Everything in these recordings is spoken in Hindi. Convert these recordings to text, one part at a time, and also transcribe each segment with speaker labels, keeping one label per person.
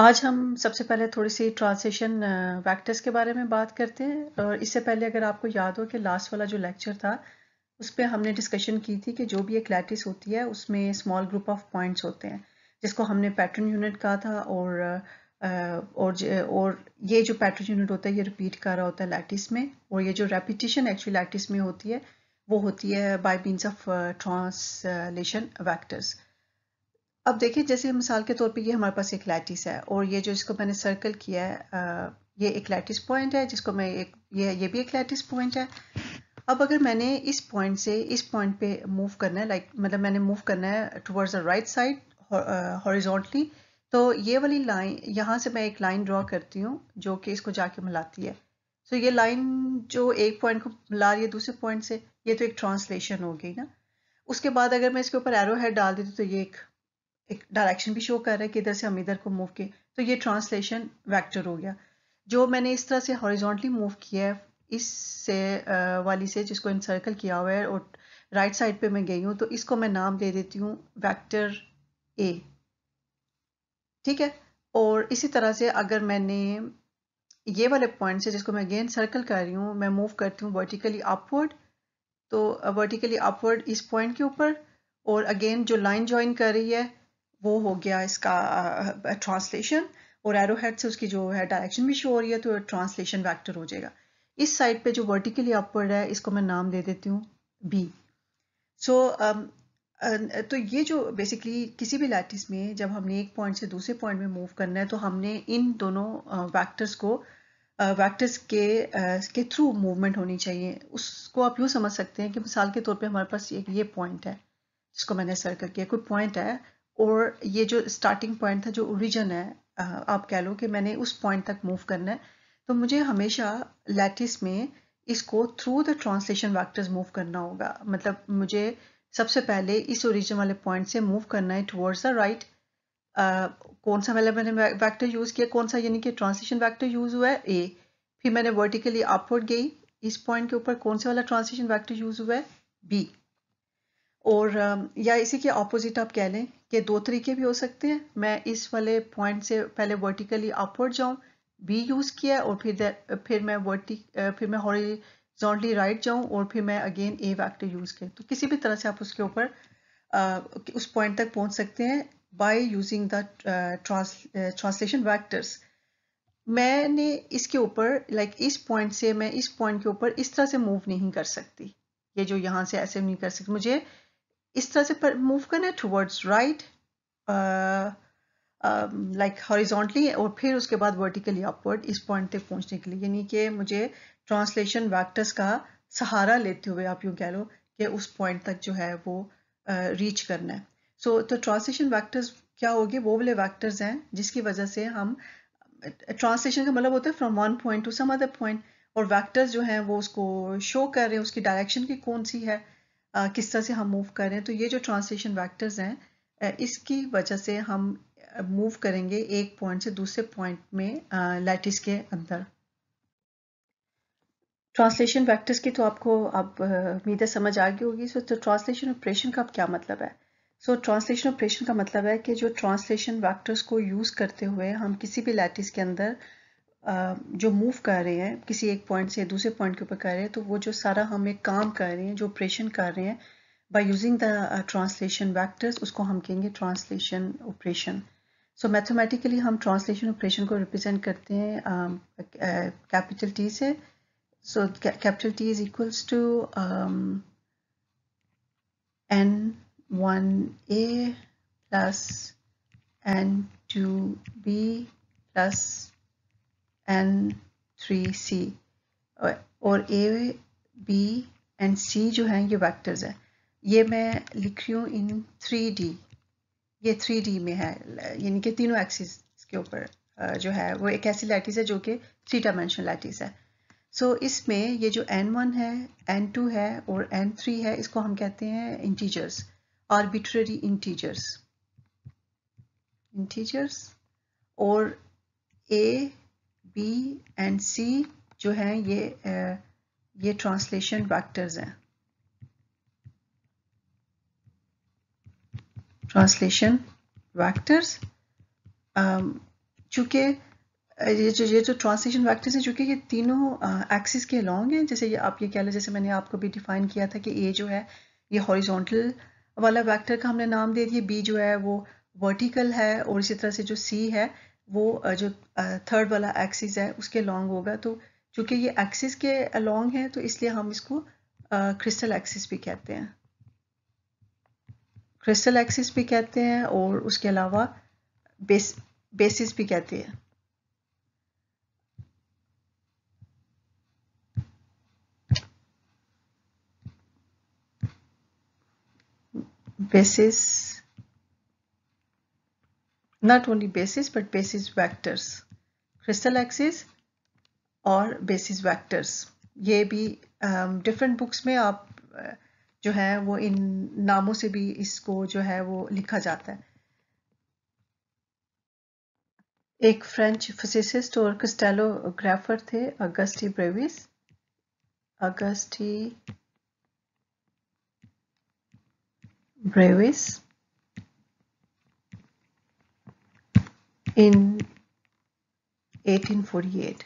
Speaker 1: आज हम सबसे पहले थोड़ी सी ट्रांसलेशन वैक्टर्स के बारे में बात करते हैं और इससे पहले अगर आपको याद हो कि लास्ट वाला जो लेक्चर था उस पर हमने डिस्कशन की थी कि जो भी एक लैटिस होती है उसमें स्मॉल ग्रुप ऑफ पॉइंट्स होते हैं जिसको हमने पैटर्न यूनिट कहा था और और और ये जो पैटर्न यूनिट होता है ये रिपीट कर रहा होता है लैटिस में और ये जो रेपिटिशन एक्चुअली लैटिस में होती है वो होती है by means of translation vectors अब देखिए जैसे मिसाल के तौर पे ये हमारे पास एक लैटिस है और ये जो इसको मैंने सर्कल किया है ये एक लैटिस पॉइंट है जिसको मैं एक ये ये भी एक लैटिस पॉइंट है अब अगर मैंने इस पॉइंट से इस पॉइंट पे मूव करना है लाइक मतलब मैंने मूव करना है towards the right side horizontally तो ये वाली लाइन यहाँ से मैं एक लाइन ड्रॉ करती हूँ जो कि इसको जाके मिलाती है सो so ये लाइन जो एक पॉइंट को मिला रही है दूसरे पॉइंट से ये तो एक ट्रांसलेशन हो गई ना उसके बाद अगर मैं इसके ऊपर एरो हेड डाल देती तो ये एक एक डायरेक्शन भी शो कर रहा है कि इधर से हम इधर को मूव किए तो ये ट्रांसलेशन वैक्टर हो गया जो मैंने इस तरह से हॉरिजॉन्टली मूव किया है इस से वाली से जिसको इन सर्कल किया हुआ है और राइट साइड पे मैं गई हूँ तो इसको मैं नाम दे देती हूँ वैक्टर ए ठीक है और इसी तरह से अगर मैंने ये वाले पॉइंट से जिसको मैं अगेन सर्कल कर रही हूँ मैं मूव करती हूँ वर्टिकली अपवर्ड तो वर्टिकली अपवर्ड इस पॉइंट के ऊपर और अगेन जो लाइन ज्वाइन कर रही है वो हो गया इसका ट्रांसलेशन और एरो हेड से उसकी जो है डायरेक्शन भी शो हो रही है तो ट्रांसलेशन वैक्टर हो जाएगा इस साइड पे जो वर्टिकली अपवर्ड है इसको मैं नाम दे देती हूँ बी सो um, तो ये जो बेसिकली किसी भी लैटिस में जब हमने एक पॉइंट से दूसरे पॉइंट में मूव करना है तो हमने इन दोनों वैक्टर्स को वैक्टर्स के के थ्रू मूवमेंट होनी चाहिए उसको आप यूँ समझ सकते हैं कि मिसाल के तौर पे हमारे पास एक ये पॉइंट है जिसको मैंने सर कर किया कोई पॉइंट है और ये जो स्टार्टिंग पॉइंट था जो ओरिजन है आप कह लो कि मैंने उस पॉइंट तक मूव करना है तो मुझे हमेशा लैटिस में इसको through the translation vectors move करना होगा मतलब मुझे सबसे पहले इस ओरिजिन वाले पॉइंट से मूव करना है टुवर्ड्स द राइट कौन सा पहले मैंने वैक्टर यूज़ किया कौन सा यानी कि ट्रांसलेशन वैक्टर यूज़ हुआ है ए फिर मैंने वर्टिकली अपवर्ड गई इस पॉइंट के ऊपर कौन से वाला ट्रांसलेशन वैक्टर यूज़ हुआ है बी और या इसी के ऑपोजिट आप कह लें के दो तरीके भी हो सकते हैं मैं इस वाले पॉइंट से पहले वर्टिकली अपवर्ड जाऊँ बी यूज़ किया और फिर फिर मैं वर्टिक फिर मैं हॉरिजॉन्टली राइट जाऊँ और फिर मैं अगेन ए वैक्टर यूज़ किया तो किसी भी तरह से आप उसके ऊपर उस पॉइंट तक पहुंच सकते हैं by using the translation vectors मैंने इसके ऊपर लाइक like, इस पॉइंट से मैं इस पॉइंट के ऊपर इस तरह से मूव नहीं कर सकती ये जो यहाँ से ऐसे नहीं कर सकती मुझे इस तरह से मूव करना है टुवर्ड्स राइट लाइक हॉरिजॉन्टली और फिर उसके बाद वर्टिकली अपवर्ड इस पॉइंट तक पहुंचने के लिए यानी कि मुझे ट्रांसलेशन वैक्टर्स का सहारा लेते हुए आप यूँ कह लो कि उस पॉइंट तक जो है वो रीच uh, करना है सो so, तो ट्रांसलेशन वैक्टर्स क्या होगी वो वाले वैक्टर्स हैं जिसकी वजह से हम ट्रांसलेशन का मतलब होता है from one point to some other point और वैक्टर्स जो हैं वो उसको शो कर रहे हैं उसकी डायरेक्शन की कौन सी है किस तरह से हम मूव करें तो ये जो ट्रांसलेशन वैक्टर्स हैं इसकी वजह से हम मूव करेंगे एक पॉइंट से दूसरे पॉइंट में लैटिस के अंदर ट्रांसलेशन वेक्टर्स की तो आपको अब उम्मीद समझ आ गई होगी सो तो ट्रांसलेशन ऑपरेशन का क्या मतलब है सो ट्रांसलेशन ऑपरेशन का मतलब है कि जो ट्रांसलेशन वेक्टर्स को यूज़ करते हुए हम किसी भी लैटिस के अंदर जो मूव कर रहे हैं किसी एक पॉइंट से दूसरे पॉइंट के ऊपर कर रहे हैं तो वो जो सारा हम एक काम कर रहे हैं जो ऑपरेशन कर रहे हैं by using the translation vectors उसको हम कहेंगे ट्रांसलेशन ऑपरेशन सो मैथमेटिकली हम ट्रांसलेशन ऑपरेशन को रिप्रेजेंट करते हैं कैपिटल um, टी uh, से so capital T is equals to N one A plus N two B plus N three C और ए बी एंड सी जो हैं ये वैक्टर्स हैं ये मैं लिख रही हूँ इन थ्री डी ये थ्री डी में है यानी कि तीनों एक्सिस के ऊपर जो है वो एक ऐसी लैटिस है जो कि थ्री डायमेंशनल लैटिस है सो so, इसमें ये जो एन वन है एन टू है और एन थ्री है इसको हम कहते हैं इंटीजर्स आर्बिट्ररी इंटीजर्स इंटीजर्स और ए बी एंड सी जो है ये ये ट्रांसलेशन वैक्टर्स हैं ट्रांसलेशन वैक्टर्स चूंकि ये जो ये जो ट्रांसलेशन वैक्टर्स हैं चूंकि ये तीनों एक्सिस के लॉन्ग हैं जैसे ये आप ये कह लें जैसे मैंने आपको भी डिफाइन किया था कि ए जो है ये हॉरिजॉन्टल वाला वैक्टर का हमने नाम दे दिया बी जो है वो वर्टिकल है और इसी तरह से जो सी है वो जो थर्ड वाला एक्सिस है उसके लॉन्ग होगा तो चूंकि ये एक्सिस के लॉन्ग है तो इसलिए हम इसको क्रिस्टल एक्सिस भी कहते हैं क्रिस्टल एक्सिस भी कहते हैं और उसके अलावा बेस बेसिस भी कहते हैं basis not only basis but basis vectors crystal axis और बेसिस वेक्टर्स ये भी डिफरेंट um, बुक्स में आप uh, जो है वो इन नामों से भी इसको जो है वो लिखा जाता है एक फ्रेंच फिजिसिस्ट और क्रिस्टेलोग्राफर थे Auguste Bravais Auguste Bravais in 1848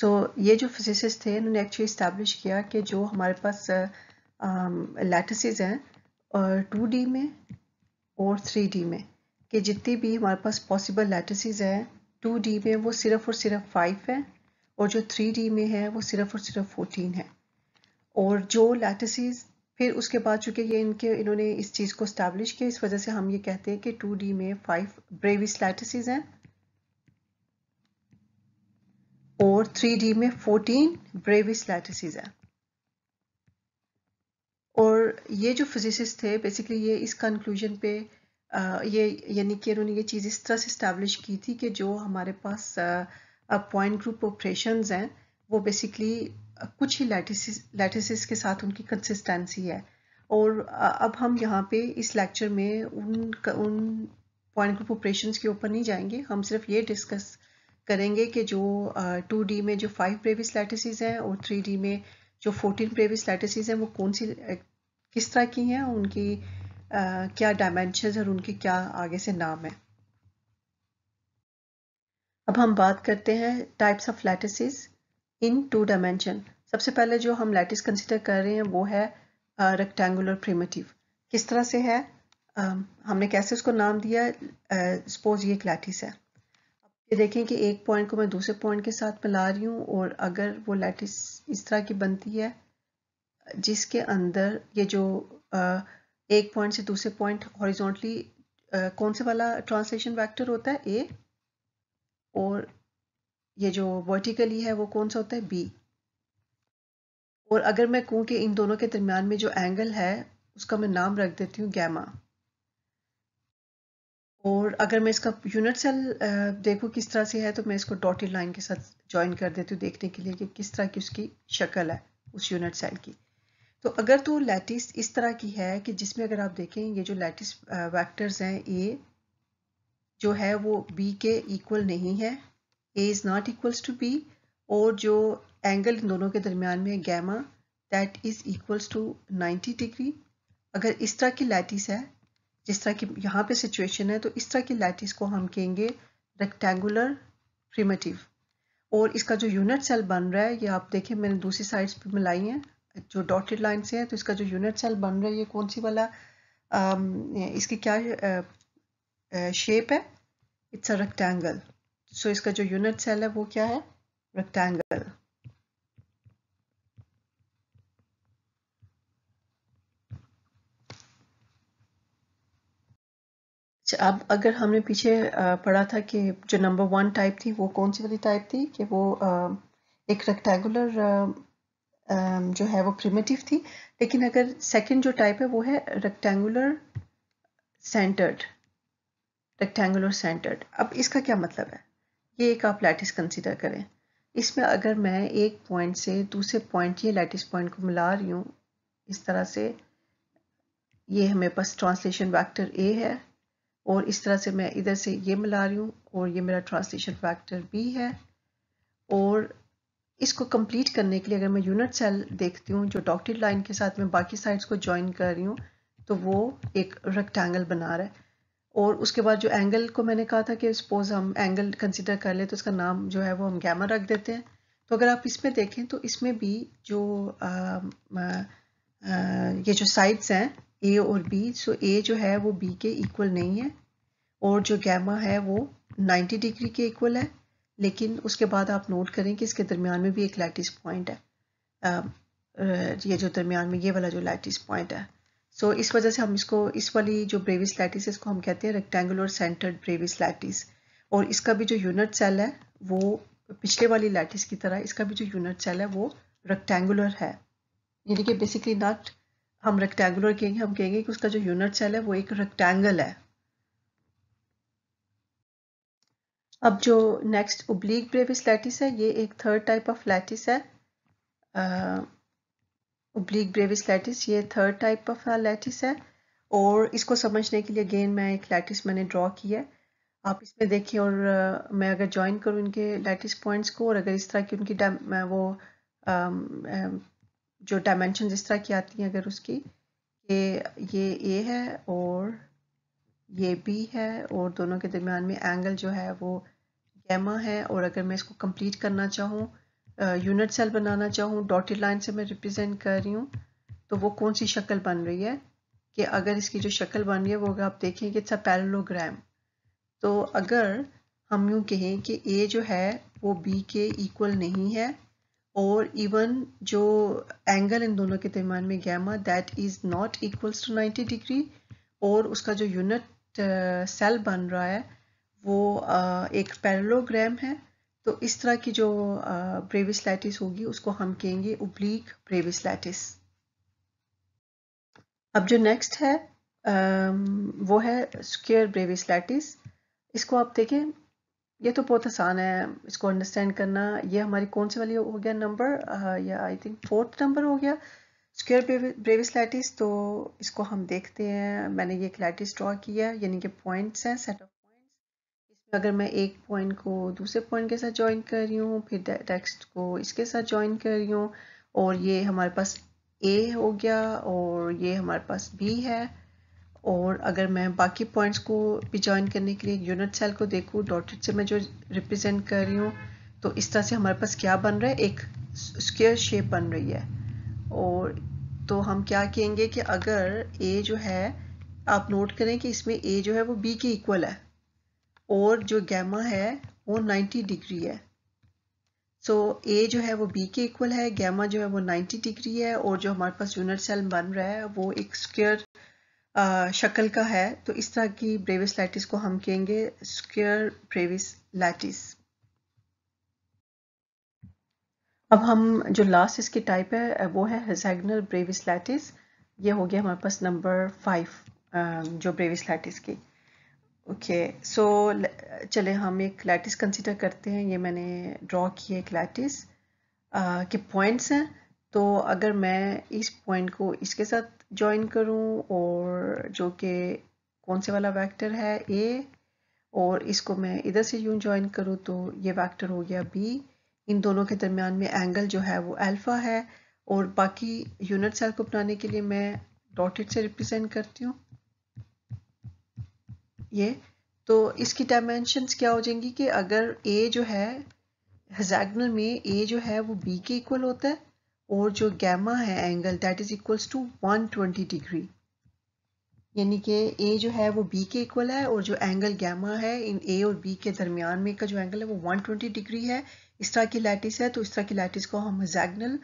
Speaker 1: so so, ये जो फिजिसिस थे इन्होंने एक्चुअली इस्टेब्लिश किया कि जो हमारे पास uh, हैं टू डी में और थ्री डी में कि जितनी भी हमारे पास पॉसिबल लेटिस हैं टू डी में वो सिर्फ और सिर्फ फाइव है और जो थ्री डी में है वो सिर्फ और सिर्फ फोर्टीन है और जो लेटिस फिर उसके बाद चूंकि ये इनके इन्होंने इस चीज़ को स्टैब्लिश किया इस वजह से हम ये कहते हैं कि टू डी में फाइव ब्रेविस लैटिस हैं और थ्री डी में फोर्टीन ब्रेविस लैटिस हैं और ये जो फिजिसिस्ट थे बेसिकली ये इस कंक्लूजन पे आ, ये यानी कि इन्होंने ये चीज़ इस तरह से स्टैब्लिश की थी कि जो हमारे पास पॉइंट ग्रुप ऑपरेशन हैं वो बेसिकली कुछ ही लैटिस लैटिसिस के साथ उनकी कंसिस्टेंसी है और अब हम यहाँ पे इस लेक्चर में उन उन पॉइंट ग्रुप ऑपरेशंस के ऊपर नहीं जाएंगे हम सिर्फ ये डिस्कस करेंगे कि जो टू डी में जो फाइव प्रेविस लैटिस हैं और थ्री डी में जो फोर्टीन प्रेविस लैटिस हैं वो कौन सी किस तरह की हैं उनकी आ, क्या डायमेंशन और उनके क्या आगे से नाम है अब हम बात करते हैं types of lattice in two dimension सबसे पहले जो हम लैटिस कंसिडर कर रहे हैं वो है रेक्टेंगुलर प्रीमेटिव किस तरह से है uh, हमने कैसे उसको नाम दिया सपोज uh, ये एक लैटिस है ये देखें कि एक पॉइंट को मैं दूसरे पॉइंट के साथ मिला रही हूँ और अगर वो लैटिस इस तरह की बनती है जिसके अंदर ये जो uh, एक पॉइंट से दूसरे पॉइंट uh, कौन से वाला ट्रांसलेशन वैक्टर होता है ए और ये जो वर्टिकली है वो कौन सा होता है बी और अगर मैं कहूँ कि इन दोनों के दरमियान में जो एंगल है उसका मैं नाम रख देती हूँ गैमा और अगर मैं इसका यूनिट सेल देखूँ किस तरह से है तो मैं इसको डॉटेड लाइन के साथ ज्वाइन कर देती हूँ देखने के लिए कि किस तरह की उसकी शक्ल है उस यूनिट सेल की तो अगर तो लैटिस इस तरह की है कि जिसमें अगर आप देखें ये जो लैटिस वैक्टर्स हैं ए जो है वो बी के इक्वल नहीं है A is not equals to B और जो एंगल इन दोनों के दरमियान में gamma that is equals to 90 degree अगर इस तरह की लैटिस है जिस तरह की यहाँ पे सिचुएशन है तो इस तरह की लैटिस को हम कहेंगे रेक्टेंगुलर प्रिमेटिव और इसका जो यूनिट सेल बन रहा है ये आप देखें मैंने दूसरी साइड्स पे मिलाई हैं जो डॉटेड लाइन से है तो इसका जो यूनिट सेल बन रहा है ये कौन सी वाला um, इसकी क्या शेप है it's a rectangle so so इसका जो यूनिट सेल है वो क्या है रेक्टेंगल अच्छा, अब अगर हमने पीछे पढ़ा था कि जो नंबर वन टाइप थी वो कौन सी वाली टाइप थी कि वो एक रेक्टेंगुलर जो है वो प्रिमेटिव थी लेकिन अगर सेकंड जो टाइप है वो है रेक्टेंगुलर सेंटर्ड रेक्टेंगुलर सेंटर्ड अब इसका क्या मतलब है ये एक आप लैटिस कंसिडर करें इसमें अगर मैं एक पॉइंट से दूसरे पॉइंट ये लैटिस पॉइंट को मिला रही हूँ इस तरह से ये हमें पास ट्रांसलेशन वैक्टर ए है और इस तरह से मैं इधर से ये मिला रही हूँ और ये मेरा ट्रांसलेशन फैक्टर बी है और इसको कंप्लीट करने के लिए अगर मैं यूनिट सेल देखती हूँ जो डॉक्टेड लाइन के साथ मैं बाकी साइड्स को ज्वाइन कर रही हूँ तो वो एक रेक्टेंगल बना रहा है और उसके बाद जो एंगल को मैंने कहा था कि सपोज हम एंगल कंसिडर कर ले तो उसका नाम जो है वो हम गैमा रख देते हैं तो अगर आप इसमें देखें तो इसमें भी जो आ, आ, आ, ये जो साइड्स हैं ए और बी सो ए जो है वो बी के इक्वल नहीं है और जो गैमा है वो 90 डिग्री के इक्वल है लेकिन उसके बाद आप नोट करें कि इसके दरमियान में भी एक लैटिस पॉइंट है आ, ये जो दरमियान में ये वाला जो लैटिस पॉइंट है सो so, इस वजह से हम इसको इस वाली जो ब्रेविस लैटिस इसको हम कहते हैं रेक्टेंगुलर सेंटर्ड ब्रेविस लैटिस और इसका भी जो यूनिट सेल है वो पिछले वाली लैटिस की तरह इसका भी जो यूनिट सेल है वो रेक्टेंगुलर है यानी कि बेसिकली नॉट हम रेक्टेंगुलर कहेंगे हम कहेंगे कि उसका जो यूनिट सेल है वो एक रेक्टेंगल है अब जो नेक्स्ट ओब्लिक ब्रेविस लैटिस है ये एक थर्ड टाइप ऑफ लैटिस है uh, ओब्लिक ब्रेविस लैटिस ये थर्ड टाइप ऑफ लैटिस है और इसको समझने के लिए अगेन मैं एक लैटिस मैंने ड्रॉ किया है आप इसमें देखिए और आ, uh, मैं अगर ज्वाइन करूँ इनके लैटिस पॉइंट्स को और अगर इस तरह की उनकी मैं वो आ, um, um, जो डायमेंशन इस तरह की आती हैं अगर उसकी ये ये ए है और ये बी है और दोनों के दरमियान में एंगल जो है वो गैमा है और अगर मैं इसको कंप्लीट करना चाहूँ यूनिट सेल बनाना चाहूँ डॉटेड लाइन से मैं रिप्रेजेंट कर रही हूँ तो वो कौन सी शक्ल बन रही है कि अगर इसकी जो शक्ल बन रही है वो अगर आप कि इट्स अ पैरलोग्राम तो अगर हम यूँ कहें कि ए जो है वो बी के इक्वल नहीं है और इवन जो एंगल इन दोनों के दरमियान में gamma that is not equals to 90 degree और उसका जो यूनिट सेल बन रहा है वो एक पैरलोग्राम है तो इस तरह की जो ब्रेविस लैटिस होगी उसको हम कहेंगे उब्लीक ब्रेविस लैटिस अब जो नेक्स्ट है वो है स्क्वेयर ब्रेविस लैटिस इसको आप देखें ये तो बहुत आसान है इसको अंडरस्टैंड करना ये हमारी कौन से वाली हो गया नंबर या आई थिंक फोर्थ नंबर हो गया स्क्वेयर ब्रेविस लैटिस तो इसको हम देखते हैं मैंने ये एक लैटिस ड्रॉ किया यानी कि पॉइंट्स हैं सेट ऑफ अगर मैं एक पॉइंट को दूसरे पॉइंट के साथ ज्वाइन कर रही हूँ फिर टेक्स्ट को इसके साथ ज्वाइन कर रही हूँ और ये हमारे पास ए हो गया और ये हमारे पास बी है और अगर मैं बाकी पॉइंट्स को भी ज्वाइन करने के लिए यूनिट सेल को देखूँ डॉटेड से मैं जो रिप्रेजेंट कर रही हूँ तो इस तरह से हमारे पास क्या बन रहा है एक स्क्वेयर शेप बन रही है और तो हम क्या कहेंगे कि अगर ए जो है आप नोट करें कि इसमें ए जो है वो बी के इक्वल है और जो गैमा है वो 90 डिग्री है सो so, ए जो है वो बी के इक्वल है गैमा जो है वो 90 डिग्री है और जो हमारे पास यूनिट सेल बन रहा है वो एक स्क्र शक्ल का है तो इस तरह की ब्रेविस लैटिस को हम कहेंगे स्क्र ब्रेविस लैटिस अब हम जो लास्ट इसके टाइप है वो है हेजैगनल ब्रेविस लैटिस ये हो गया हमारे पास नंबर फाइव जो ब्रेविस लैटिस की ओके सो चले हम एक लैटिस कंसिडर करते हैं ये मैंने ड्रॉ की एक लैटिस के पॉइंट्स हैं तो अगर मैं इस पॉइंट को इसके साथ ज्वाइन करूं और जो कि कौन से वाला वेक्टर है ए और इसको मैं इधर से यूं ज्वाइन करूं तो ये वेक्टर हो गया बी इन दोनों के दरमियान में एंगल जो है वो अल्फ़ा है और बाकी यूनिट सेल को बनाने के लिए मैं डॉटेड से रिप्रेजेंट करती हूँ ये तो इसकी डायमेंशंस क्या हो जाएंगी कि अगर ए जो है हेजागनल में ए जो है वो बी के इक्वल होता है और जो गैमा है angle that is equals to 120 degree यानी कि ए जो है वो बी के इक्वल है और जो एंगल गैमा है इन ए और बी के दरमियान में का जो एंगल है वो 120 डिग्री है इस तरह की लैटिस है तो इस तरह की लैटिस को हम हजैगनल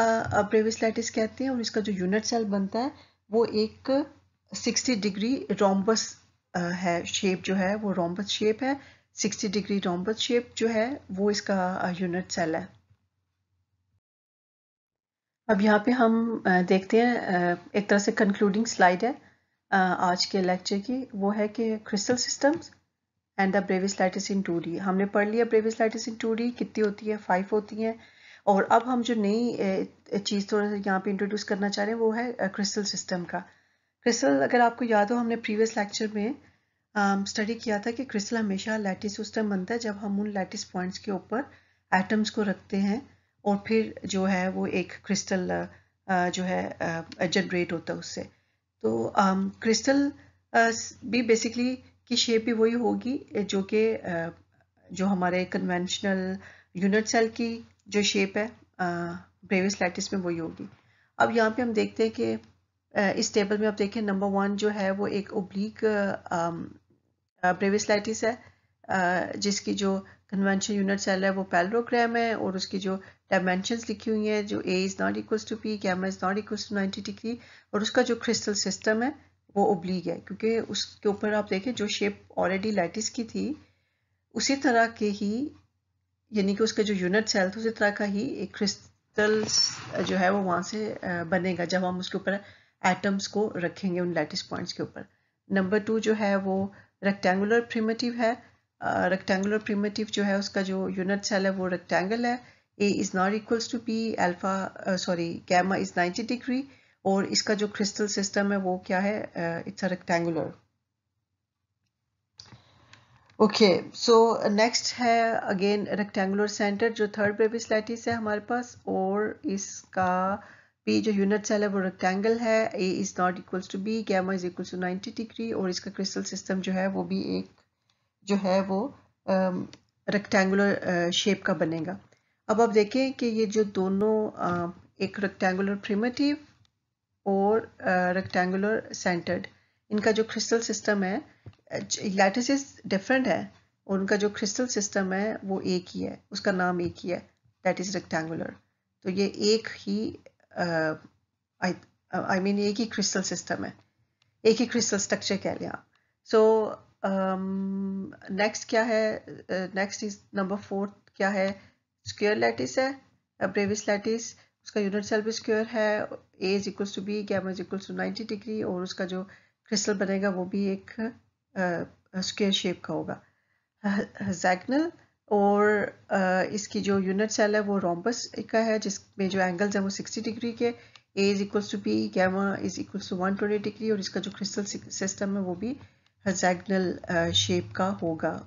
Speaker 1: प्रेविस लैटिस कहते हैं और इसका जो यूनिट सेल बनता है वो एक 60 डिग्री रोम्बस है शेप जो है वो रोम्बस शेप है 60 डिग्री रोम्बस शेप जो है वो इसका यूनिट सेल है अब यहाँ पे हम देखते हैं एक तरह से कंक्लूडिंग स्लाइड है आज के लेक्चर की वो है कि crystal systems and the lattice in two हमने पढ़ लिया लाइटिस इन टू कितनी होती है फाइव होती हैं और अब हम जो नई चीज़ थोड़ा तो सा यहाँ पे इंट्रोड्यूस करना चाह रहे हैं वो है क्रिस्टल सिस्टम का क्रिस्टल अगर आपको याद हो हमने प्रीवियस लेक्चर में स्टडी um, किया था कि क्रिस्टल हमेशा लैटिस उस टाइम बनता है जब हम उन लैटिस पॉइंट्स के ऊपर एटम्स को रखते हैं और फिर जो है वो एक क्रिस्टल uh, uh, जो है जनरेट uh, होता है उससे तो क्रिस्टल um, भी बेसिकली की शेप भी वही होगी जो कि जो हमारे कन्वेंशनल यूनिट सेल की जो शेप है ब्रेविस लैटिस में वही होगी अब यहाँ पे हम देखते हैं कि इस टेबल में आप देखें नंबर वन जो है वो एक ओब्लिक प्रीवियस लाइटिस है जिसकी जो कन्वेंशन यूनिट सेल है वो पैलोग्राम है और उसकी जो डायमेंशंस लिखी हुई है जो A is not equal to P gamma is not equal to ninety degree और उसका जो क्रिस्टल सिस्टम है वो ओब्लीग है क्योंकि उसके ऊपर आप देखें जो शेप ऑलरेडी लाइटिस की थी उसी तरह के ही यानी कि उसका जो यूनिट सेल था उसी तरह का ही एक क्रिस्टल जो है वो वहाँ से बनेगा जब हम उसके ऊपर एटम्स को रखेंगे उन लाइटिस पॉइंट्स के ऊपर नंबर टू जो है वो रेक्टेंगुलर प्रीमेटिव है रेक्टेंगुलर प्रीमेटिव जो है उसका जो यूनिट सेल है वो रेक्टेंगल है A is not equals to B alpha sorry gamma is 90 degree और इसका जो क्रिस्टल सिस्टम है वो क्या है it's a rectangular okay so next है अगेन रेक्टेंगुलर सेंटर जो थर्ड बेबी स्लाइटिस है हमारे पास और इसका पे जो यूनिट सेल है वो रेक्टेंगल है A is not equals to B gamma is equal to 90 degree और इसका क्रिस्टल सिस्टम जो है वो भी एक जो है वो रेक्टेंगुलर um, शेप uh, का बनेगा अब आप देखें कि ये जो दोनों uh, एक रेक्टेंगुलर प्रिमेटिव और रेक्टेंगुलर uh, सेंटर्ड इनका जो क्रिस्टल सिस्टम है लैटिस uh, डिफरेंट है और उनका जो क्रिस्टल सिस्टम है वो एक ही है उसका नाम एक ही है दैट इज़ रेक्टेंगुलर तो ये एक ही आई uh, मीन uh, एक ही क्रिस्टल सिस्टम है एक ही क्रिस्टल स्ट्रक्चर कह लिया सो नेक्स्ट um, क्या है नेक्स्ट इज नंबर फोर्थ क्या है स्क्योर लैटिस है ब्रेविस uh, लैटिस उसका यूनिट सेल भी स्क्योर है A is equals to B gamma is equals to ninety degree और उसका जो क्रिस्टल बनेगा वो भी एक स्क्वेयर शेप का होगा हेक्सागोनल और इसकी जो यूनिट सेल है वो रोम्बस का है जिसमें जो एंगल्स हैं वो 60 डिग्री के A is equal to B gamma is equal to one twenty degree और इसका जो क्रिस्टल सिस्टम है वो भी हजैगनल शेप का होगा